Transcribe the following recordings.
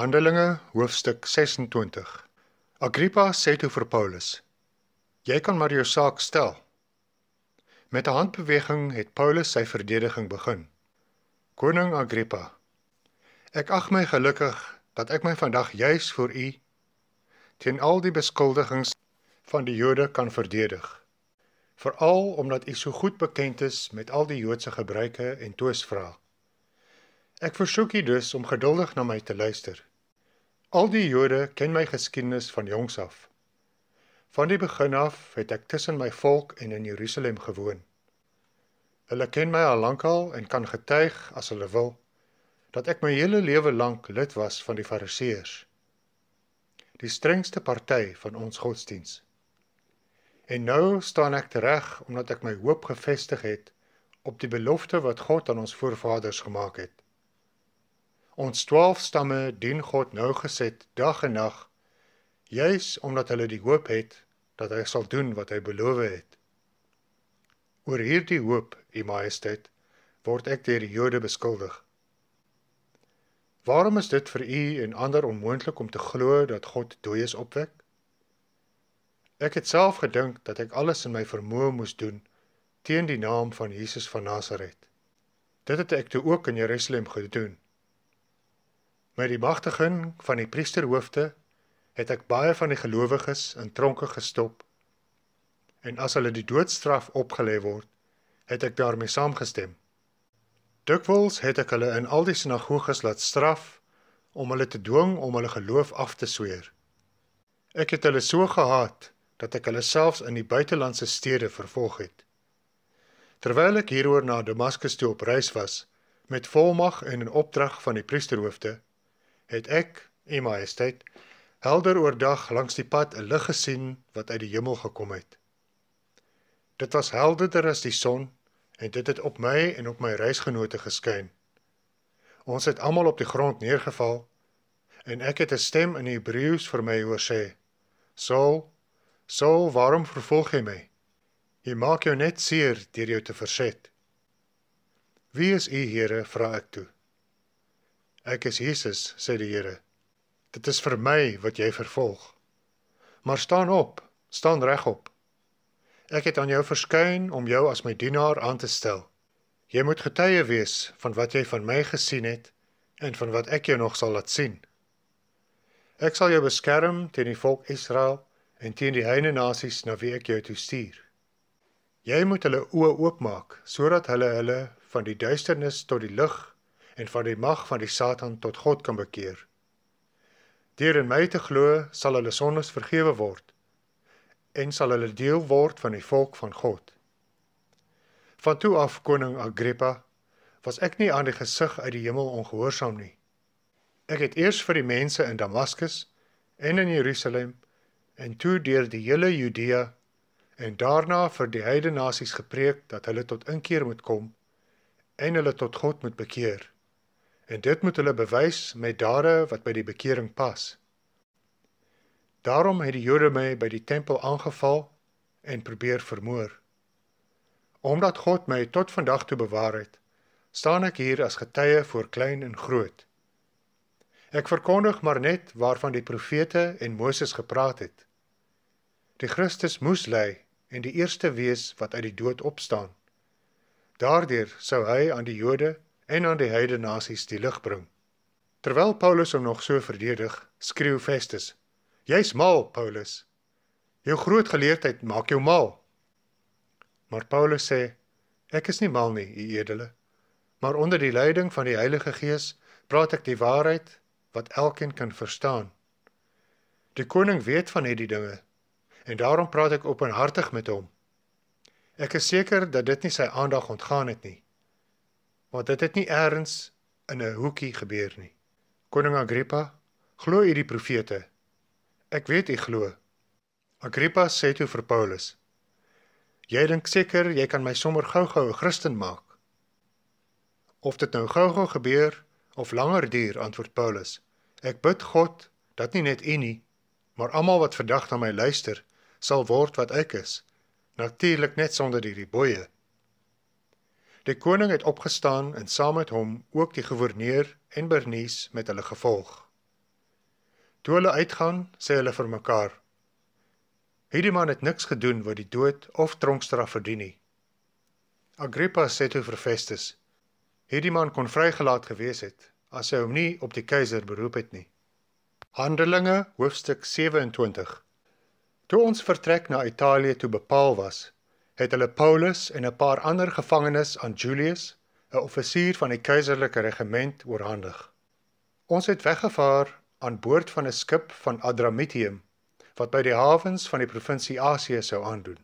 Handelinge hoofstuk 26 Agrippa sê toe vir Paulus: "Jy kan maar jou saak stel." Met 'n handbeweging het Paulus sy verdediging begin. "Koning Agrippa, ek ag my gelukkig dat ek my vandag juis vir u teen al die beskuldigings van die Jode kan verdedig, veral omdat u so goed bekend is met al die Joodse gebruike en toesvrae." Ek versoek u dus om geduldig na my te luister. Al die Jode ken my geskiedenis van jongs af. Van die begin af het ek tussen my volk en in Jerusalem gewoon. Hulle ken my al lankal en kan getuig as hulle wil dat ek my hele lewe lank lid was van die Fariseërs. Die strengste party van ons godsdiens. En nou staan ek reg omdat ek my hoop gefestig het op die belofte wat God aan ons voorvaders gemaak het. Ons 12 stamme dien God nougesed dag en nag, juis omdat hulle die hoop het dat hy sal doen wat hy beloof het. Oor hierdie hoop, u majesteit, word ek deur die Jode beskuldig. Waarom is dit vir u en ander onmoontlik om te glo dat God dooies opwek? Ek het self gedink dat ek alles in my vermoë moes doen teen die naam van Jesus van Nasaret. Dit het ek toe ook in Jerusalem gedoen. Met die magtiging van die priesterhoofde het ek baie van die gelowiges in tronke gestop. En as hulle die doodstraf opgelê word, het ek daarmee saamgestem. Dikwels het ek hulle in al die sinagoges laat straf om hulle te dwing om hulle geloof af te sweer. Ek het hulle so gehaat dat ek hulle selfs in die buitelandse stede vervolg het. Terwyl ek hieroor na Damaskus toe op reis was met volmag en 'n opdrag van die priesterhoofde, het ek, u majesteit, helder oordag langs die pad 'n lig gesien wat uit die hemel gekom het. Dit was helderder as die son en dit het op my en op my reisgenote geskyn. Ons het almal op die grond neergeval en ek het 'n stem in Hebreëus vir my hoor sê: "Sou, sou waarom vervolg jy my? Jy maak jou net seer deur jou te verset." Wie is u Here, vra ek toe. Ek is Jesus, sê die Here. Dit is vir my wat jy vervolg. Maar staan op, staan regop. Ek het aan jou verskyn om jou as my dienaar aan te stel. Jy moet getuie wees van wat jy van my gesien het en van wat ek jou nog sal laat sien. Ek sal jou beskerm teen die volk Israel en teen die heidene nasies na wie ek jou toe stuur. Jy moet hulle oë oopmaak sodat hulle hulle van die duisternis tot die lig en van die mag van die Satan tot God kan bekeer. Deur in my te glo, sal hulle sondes vergewe word en sal hulle deel word van die volk van God. Van toe af koning Agrippa, was ek nie aan die gesig uit die hemel ongehoorsaam nie. Ek het eers vir die mense in Damaskus en in Jerusalem en toe deur die hele Judea en daarna vir die heidene nasies gepreek dat hulle tot inkeer moet kom en hulle tot God moet bekeer en dit moet hulle bewys met dade wat by die bekering pas. Daarom het die Jode my by die tempel aangeval en probeer vermoor. Omdat God my tot vandag toe bewaar het, staan ek hier as getuie voor klein en groot. Ek verkondig maar net waarvan die profete en Moses gepraat het. Die Christus moes ly en die eerste wees wat uit die dood opstaan. Daardeur sou hy aan die Jode en aan die heidene nasies die lig bring. Terwyl Paulus hom nog so verdedig, skreeu Festus: "Jy's mal, Paulus. Jou groot geleerdheid maak jou mal." Maar Paulus sê: "Ek is nie mal nie, u edele, maar onder die leiding van die Heilige Gees praat ek die waarheid wat elkeen kan verstaan. Die koning weet van hierdie dinge en daarom praat ek openhartig met hom. Ek is seker dat dit nie sy aandag ontgaan het nie." want dit het nie eers in 'n hoekie gebeur nie. Koning Agrippa, glo u die profete? Ek weet u glo. Agrippa sê toe vir Paulus: Jy dink seker jy kan my sommer gou-gou 'n Christen maak? Of dit nou gou-gou gebeur of langer duur, antwoord Paulus: Ek bid God dat nie net u nie, maar almal wat vandag na my luister, sal word wat ek is, natuurlik net sonder hierdie boeye. Die koning het opgestaan en saam met hom ook die goewerneur en Bernice met hulle gevolg. Toe hulle uitgaan, sê hulle vir mekaar: Hierdie man het niks gedoen wat die dood of tronkstraf verdien nie. Agrippa sê toe vir Festus: Hierdie man kon vrygelaat gewees het as hy hom nie op die keiser beroep het nie. Handelinge hoofstuk 27 Toe ons vertrek na Italië toe bepaal was, het hulle Paulus en 'n paar ander gevangenes aan Julius, 'n offisier van die keiserlike regiment, oorhandig. Ons het weggevaar aan boord van 'n skip van Adramitium wat by die hawens van die provinsie Asia sou aandoen.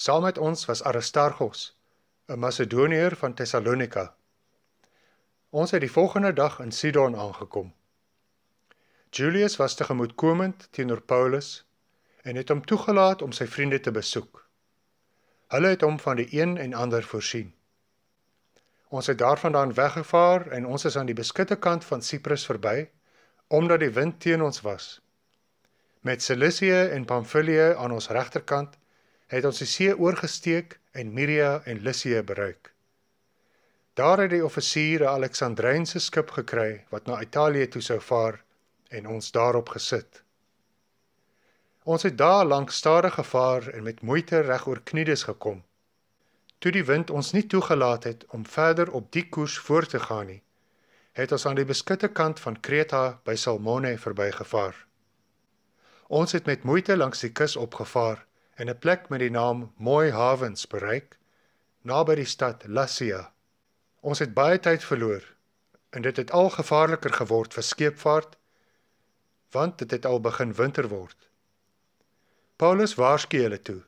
Saam met ons was Aristargos, 'n Macedoniër van Tesalonika. Ons het die volgende dag in Sidon aangekom. Julius was tegemoetkomend teenoor Paulus en het hom toegelaat om sy vriende te besoek. Hulle het hom van die een en ander voorsien. Ons het daarvandaan weggevaar en ons is aan die beskutte kant van Siprus verby omdat die wind teen ons was. Met Cilicië en Pamfilië aan ons regterkant het ons die see oorgesteek en Miria en Lysië bereik. Daar het die offisiere 'n Alexandreinse skip gekry wat na Italië toe sou vaar en ons daarop gesit. Ons het daar lank stadige gevaar en met moeite reg oor Knides gekom. Toe die wind ons nie toegelaat het om verder op die koers voort te gaan nie, het ons aan die beskutte kant van Kreta by Salmone verbygevaar. Ons het met moeite langs die kus opgevaar en 'n plek met die naam Mooi Havens bereik, naby die stad Lassia. Ons het baie tyd verloor en dit het al gevaarliker geword vir skeepvaart, want dit het al begin winter word. Paulus waarskei hulle toe: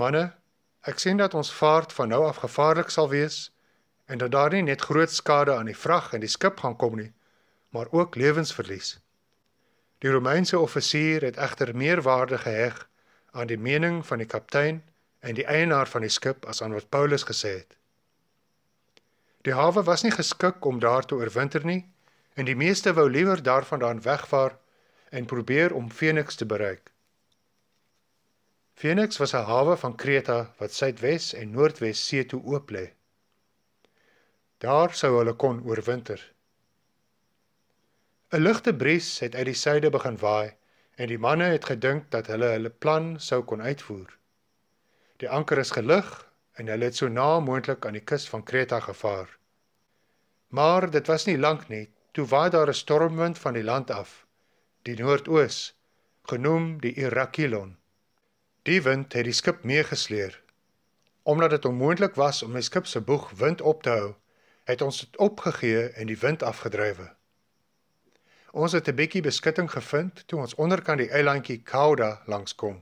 "Manne, ek sien dat ons vaart van nou af gevaarlik sal wees en dat daar nie net groot skade aan die vrag en die skip gaan kom nie, maar ook lewensverlies." Die Romeinse offisier het egter meer waarde geheg aan die mening van die kaptein en die eienaar van die skip as aan wat Paulus gesê het. Die hawe was nie geskik om daar te oorwinter nie en die meeste wou liewer daarvandaan wegvaar en probeer om Phoenix te bereik. Phoenix was 'n hawe van Kreta wat suidwes en noordwes see toe oop lê. Daar sou hulle kon oorwinter. 'n Ligte bries het uit die suide begin waai en die manne het gedink dat hulle hulle plan sou kon uitvoer. Die anker is gelig en hulle het so na moontlik aan die kus van Kreta gevaar. Maar dit was nie lank nie toe waai daar 'n stormwind van die land af, die noordoos, genoem die Irakilon. Die wind het die skip meegesleer. Omdat dit onmoontlik was om my skip se boeg wind op te hou, het ons dit opgegee en die wind afgedrywe. Ons het 'n bietjie beskutting gevind toe ons onderkant die eilandjie Kauda langs kom.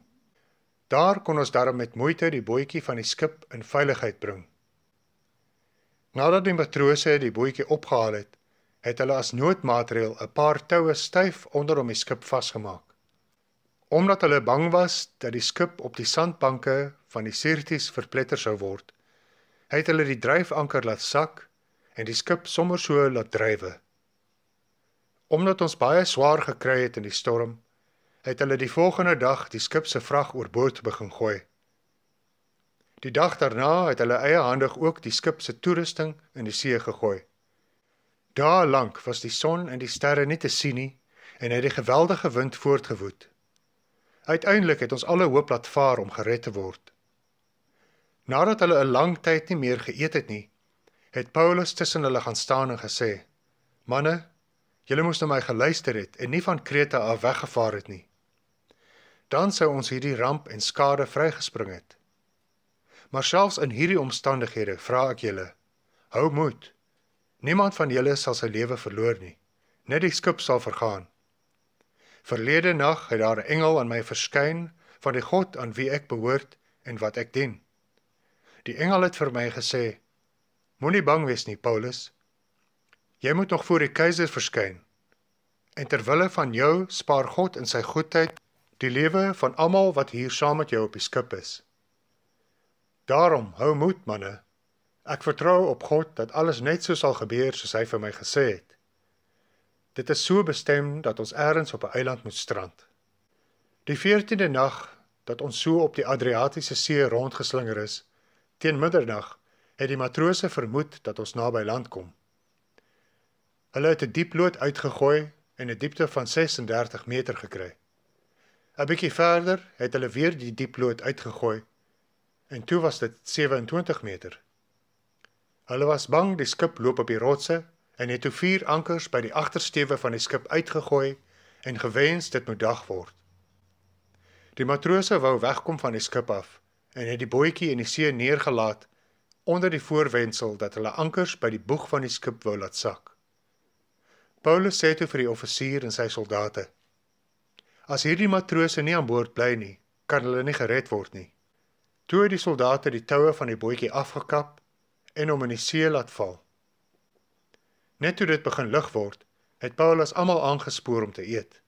Daar kon ons darm met moeite die bootjie van die skip in veiligheid bring. Nadat die matrose die bootjie opgehaal het, het hulle as noodmaatreël 'n paar toue styf onderom die skip vasgemaak omdat hulle bang was dat die skip op die sandbanke van die Syrties verpletter sou word. Hy het hulle die dryfanker laat sak en die skip sommer so laat drywe. Omdat ons baie swaar gekry het in die storm, het hulle die volgende dag die skip se vrag oorboord begin gooi. Die dag daarna het hulle eie handig ook die skip se toerusting in die see gegooi. Daar lank was die son en die sterre nie te sien nie en het die geweldige wind voortgewoed. Uiteindelik het ons alle hoop laat vaar om gered te word. Nadat hulle 'n lang tyd nie meer geëet het nie, het Paulus tussen hulle gaan staan en gesê: "Manne, julle moes na my geluister het en nie van Krete af weggevaar het nie. Dan sou ons hierdie ramp en skade vrygespring het. Maar selfs in hierdie omstandighede vra ek julle: Hou moed. Niemand van julle sal sy lewe verloor nie. Net die skip sal vergaan." Verlede nag het daar 'n engel aan my verskyn van die God aan wie ek behoort en wat ek dien. Die engel het vir my gesê: Moenie bang wees nie, Paulus. Jy moet nog voor die keiser verskyn. En ter wille van jou spaar God in sy goedheid die lewe van almal wat hier saam met jou op die skip is. Daarom hou moed, manne. Ek vertrou op God dat alles net so sal gebeur soos hy vir my gesê het. Dit is so bestem dat ons eers op 'n eiland moet strand. Die 14de nag dat ons so op die Adriatiese See rondgeslinger is, teen middernag het die matrose vermoed dat ons naby land kom. Hulle het 'n diep loot uitgegooi en 'n diepte van 36 meter gekry. 'n Bietjie verder het hulle weer die diep loot uitgegooi en toe was dit 27 meter. Hulle was bang die skip loop op die rotse en het toe vier ankers by die agtersteewe van die skip uitgegooi en gewens dit moet dag word. Die matrose wou wegkom van die skip af en het die bootjie in die see neergelaat onder die voorwendsel dat hulle ankers by die boeg van die skip wou laat sak. Paulus sê toe vir die offisier en sy soldate: As hierdie matrose nie aan boord bly nie, kan hulle nie gered word nie. Toe het die soldate die toue van die bootjie afgekap en hom in die see laat val. Net toe dit begin lig word, het Paulus almal aangespoor om te eet.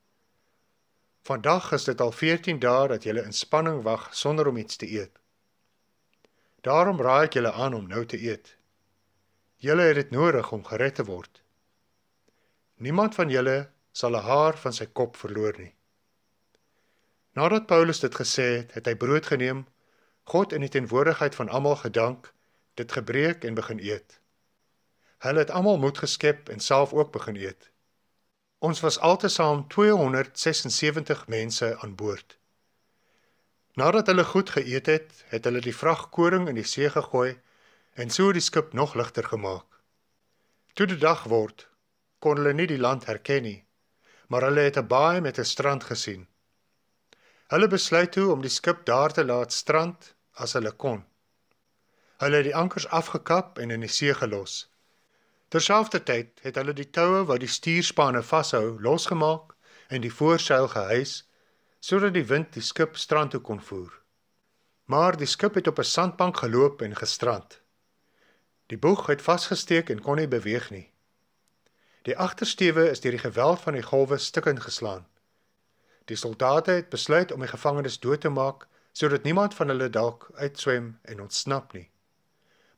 Vandag is dit al 14 dae dat julle in spanning wag sonder om iets te eet. Daarom raai ek julle aan om nou te eet. Julle het dit nodig om gered te word. Niemand van julle sal 'n haar van sy kop verloor nie. Nadat Paulus dit gesê het, het hy brood geneem, God in die tenwoordigheid van almal gedank, dit gebreek en begin eet. Hulle het almal moed geskep en self ook begin eet. Ons was altesaam 276 mense aan boord. Nadat hulle goed geëet het, het hulle die vragkoring in die see gegooi en so die skip nog ligter gemaak. Toe die dag word, kon hulle nie die land herken nie, maar hulle het 'n baai met 'n strand gesien. Hulle besluit toe om die skip daar te laat strand as hulle kon. Hulle het die ankers afgekap en in die see gelos. Terselfdertyd het hulle die toue wat die stuurspanne vashou losgemaak en die voorsail gehys sodat die wind die skip strand toe kon voer. Maar die skip het op 'n sandbank geloop en gestrand. Die boeg het vasgesteek en kon nie beweeg nie. Die agtersteewe is deur die geweld van die golwe stukken geslaan. Die soldate het besluit om die gevangenes dood te maak sodat niemand van hulle dalk uitswem en ontsnap nie.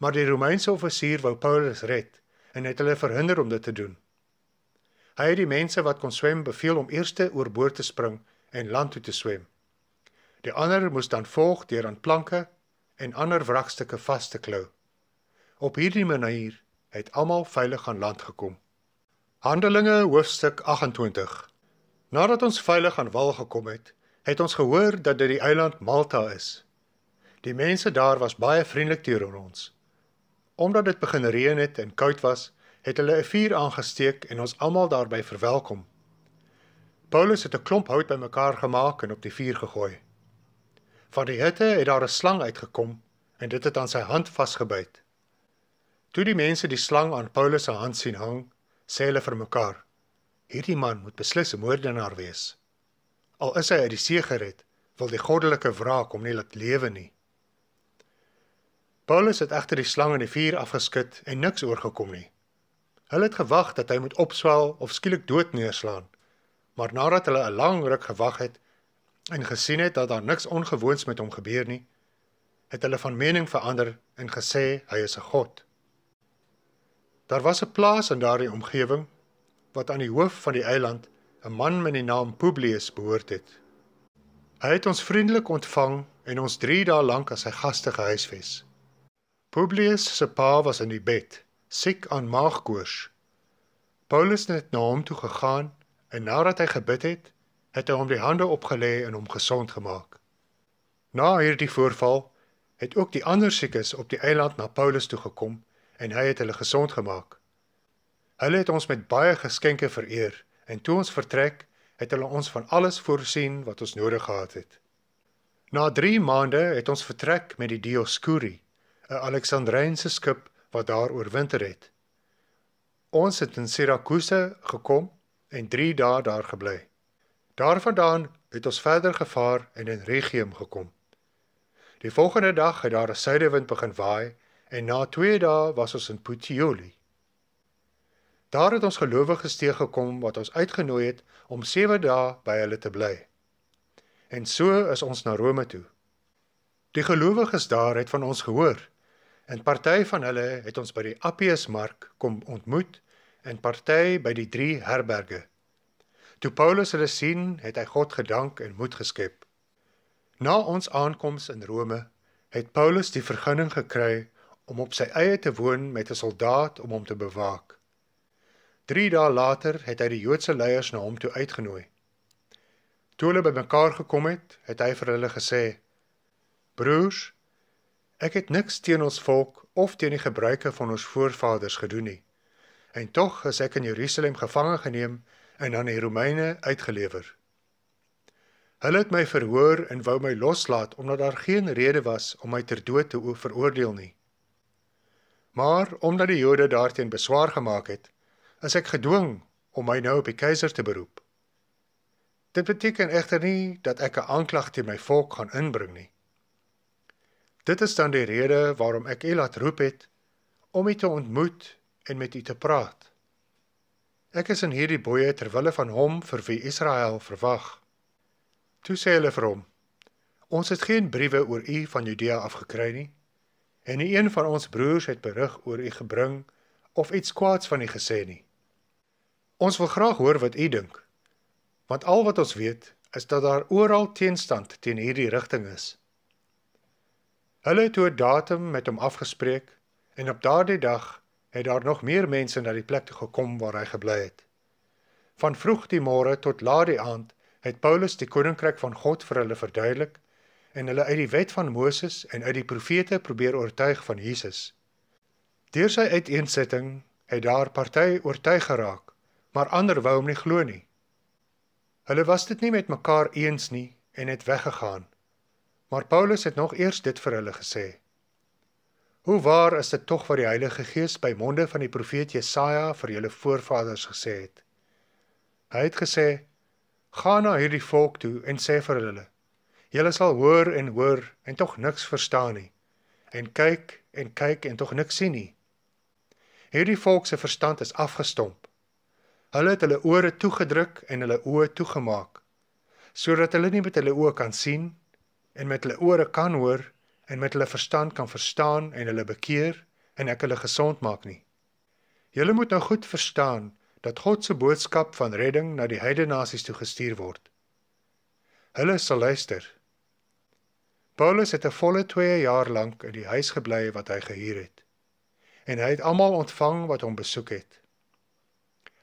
Maar die Romeinse offisier wou Paulus red en het hulle verhinder om dit te doen. Hy het die mense wat kon swem beveel om eers te oorboord te spring en land toe te swem. Die ander moes dan volg deur aan planke en ander wrakstukke vas te klou. Op hierdie manier het almal veilig aan land gekom. Handelinge hoofstuk 28. Nadat ons veilig aan wal gekom het, het ons gehoor dat dit die eiland Malta is. Die mense daar was baie vriendelik teenoor ons. Omdat dit begin reën het en koud was, het hulle 'n vuur aangesteek en ons almal daarby verwelkom. Paulus het 'n klomp hout bymekaar gemaak en op die vuur gegooi. Van die hitte het daar 'n slang uitgekom en dit het aan sy hand vasgebyt. Toe die mense die slang aan Paulus se hand sien hang, sê hulle vir mekaar: "Hierdie man moet beslis 'n moordenaar wees. Al is hy uit die see gered, wil die goddelike wraak hom nie laat lewe nie." Paulus het agter die slang in die vuur afgeskit en niks oorgekom nie. Hulle het gewag dat hy moet opswel of skielik dood neerslaan. Maar nadat hulle 'n lang ruk gewag het en gesien het dat daar niks ongewoons met hom gebeur nie, het hulle van mening verander en gesê hy is 'n god. Daar was 'n plaas in daardie omgewing wat aan die hoof van die eiland 'n man met die naam Publius behoort het. Hy het ons vriendelik ontvang en ons 3 dae lank as sy gaste gehuisves. Publius se pa was in die bed, siek aan maagkoors. Paulus het na hom toe gegaan en nadat hy gebid het, het hy hom die hande opgelê en hom gesond gemaak. Na hierdie voorval het ook die ander siekes op die eiland na Paulus toe gekom en hy het hulle gesond gemaak. Hulle het ons met baie geskenke vereer en toe ons vertrek, het hulle ons van alles voorsien wat ons nodig gehad het. Na 3 maande het ons vertrek met die Dioscuri, 'n Aleksandryense skip wat daar oorwinter het. Ons het in Syracuse gekom en 3 dae daar gebly. Daarvandaan het ons verder gevaar en in Regium gekom. Die volgende dag het daar 'n suidewind begin waai en na 2 dae was ons in Puteoli. Daar het ons gelowiges teë gekom wat ons uitgenooi het om 7 dae by hulle te bly. En so is ons na Rome toe. Die gelowiges daar het van ons gehoor En party van hulle het ons by die Appius Mark kom ontmoet en party by die drie herberge. Toe Paulus hulle sien, het hy God gedank en moed geskep. Na ons aankoms in Rome het Paulus die vergunning gekry om op sy eie te woon met 'n soldaat om hom te bewaak. 3 dae later het hy die Joodse leiers na hom toe uitgenooi. Toe hulle bymekaar gekom het, het hy vir hulle gesê: "Broers, Ek het niks teen ons volk of teen die gebruike van ons voorvaders gedoen nie. En tog is ek in Jerusalem gevange geneem en aan die Romeine uitgelewer. Hulle het my verhoor en wou my loslaat omdat daar geen rede was om my ter dood te veroordeel nie. Maar omdat die Jode daarteen beswaar gemaak het, is ek gedwing om my nou op die keiser te beroep. Dit beteken egter nie dat ek 'n aanklag teen my volk gaan inbring nie. Dit is dan die rede waarom ek U laat roep het om U te ontmoet en met U te praat. Ek is in hierdie boeye ter wille van hom vir wie Israel verwag. Toe sê hulle vir hom: Ons het geen briewe oor U van Judea afgekry nie en nie een van ons broers het berig oor U gebring of iets kwaads van U gesê nie. Ons wil graag hoor wat U dink. Want al wat ons weet is dat daar oral teenstand teen hierdie rigting is. Hulle het 'n datum met hom afgespreek en op daardie dag het daar nog meer mense na die plek toe gekom waar hy gebly het. Van vroeg die môre tot laat die aand het Paulus die koninkryk van God vir hulle verduidelik en hulle uit die wet van Moses en uit die profete probeer oortuig van Jesus. Deur sy uiteensetting het daar party oortuig geraak, maar ander wou hom nie glo nie. Hulle was dit nie met mekaar eens nie en het weggegaan. Maar Paulus het nog eers dit vir hulle gesê. Hoe waar is dit tog wat die Heilige Gees by monde van die profeet Jesaja vir julle voorvaders gesê het? Hy het gesê: "Gaan na hierdie volk toe en sê vir hulle: Julle sal hoor en hoor en tog niks verstaan nie en kyk en kyk en tog niks sien nie. Hierdie volk se verstand is afgestomp. Hulle het hulle ore toegedruk en hulle oë toegemaak sodat hulle nie met hulle oë kan sien en met hulle ore kan hoor en met hulle verstand kan verstaan en hulle bekeer en ek hulle gesond maak nie. Julle moet nou goed verstaan dat God se boodskap van redding na die heidene nasies toe gestuur word. Hulle sal luister. Paulus het 'n volle 2 jaar lank in die huis gebly wat hy gehuur het en hy het almal ontvang wat hom besoek het.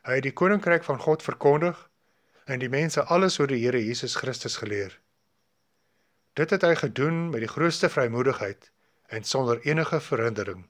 Hy het die koninkryk van God verkondig en die mense alles oor die Here Jesus Christus geleer. Dit het hy gedoen met die grootste vrymoedigheid en sonder enige verhindering.